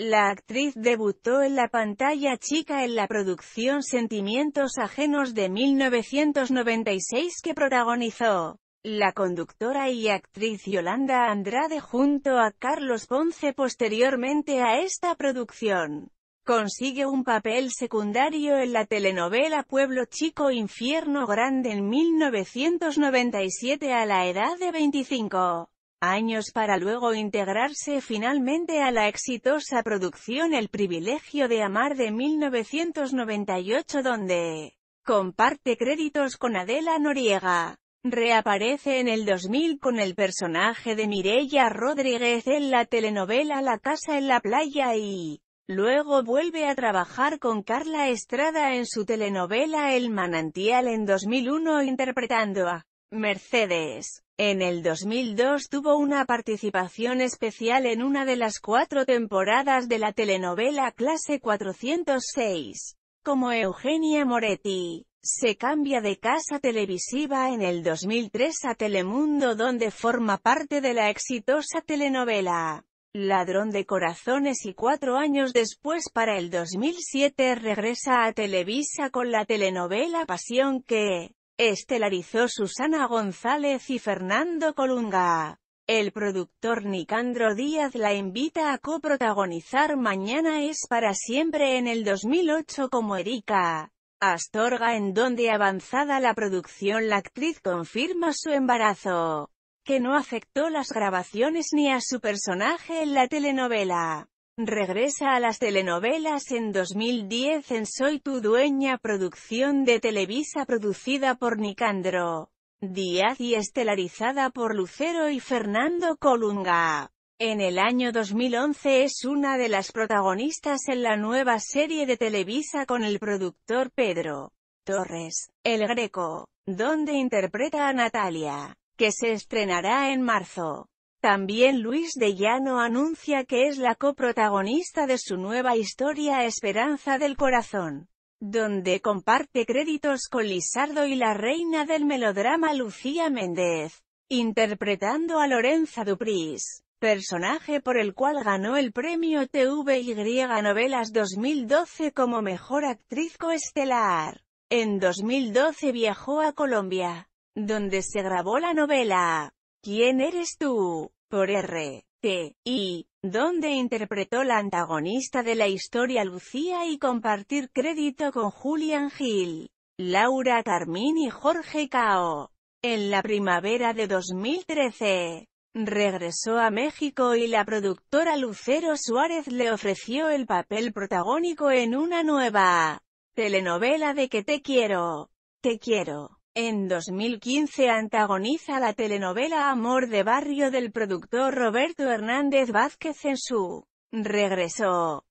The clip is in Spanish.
La actriz debutó en la pantalla chica en la producción Sentimientos Ajenos de 1996 que protagonizó la conductora y actriz Yolanda Andrade junto a Carlos Ponce posteriormente a esta producción. Consigue un papel secundario en la telenovela Pueblo Chico Infierno Grande en 1997 a la edad de 25 años para luego integrarse finalmente a la exitosa producción El privilegio de amar de 1998 donde comparte créditos con Adela Noriega. Reaparece en el 2000 con el personaje de Mireia Rodríguez en la telenovela La casa en la playa y luego vuelve a trabajar con Carla Estrada en su telenovela El manantial en 2001 interpretando a Mercedes. En el 2002 tuvo una participación especial en una de las cuatro temporadas de la telenovela Clase 406. Como Eugenia Moretti, se cambia de casa televisiva en el 2003 a Telemundo donde forma parte de la exitosa telenovela Ladrón de Corazones y cuatro años después para el 2007 regresa a Televisa con la telenovela Pasión que Estelarizó Susana González y Fernando Colunga. El productor Nicandro Díaz la invita a coprotagonizar Mañana es para siempre en el 2008 como Erika. Astorga en donde avanzada la producción la actriz confirma su embarazo, que no afectó las grabaciones ni a su personaje en la telenovela. Regresa a las telenovelas en 2010 en Soy tu dueña producción de Televisa producida por Nicandro Díaz y estelarizada por Lucero y Fernando Colunga. En el año 2011 es una de las protagonistas en la nueva serie de Televisa con el productor Pedro Torres, El Greco, donde interpreta a Natalia, que se estrenará en marzo. También Luis de Llano anuncia que es la coprotagonista de su nueva historia Esperanza del Corazón, donde comparte créditos con Lizardo y la reina del melodrama Lucía Méndez, interpretando a Lorenza Dupris, personaje por el cual ganó el premio TVY Novelas 2012 como mejor actriz coestelar. En 2012 viajó a Colombia, donde se grabó la novela. ¿Quién eres tú? Por R. T. I. Donde interpretó la antagonista de la historia Lucía y compartir crédito con Julian Gil, Laura Carmín y Jorge Cao. En la primavera de 2013, regresó a México y la productora Lucero Suárez le ofreció el papel protagónico en una nueva telenovela de Que te quiero, te quiero. En 2015 antagoniza la telenovela Amor de Barrio del productor Roberto Hernández Vázquez en su Regreso.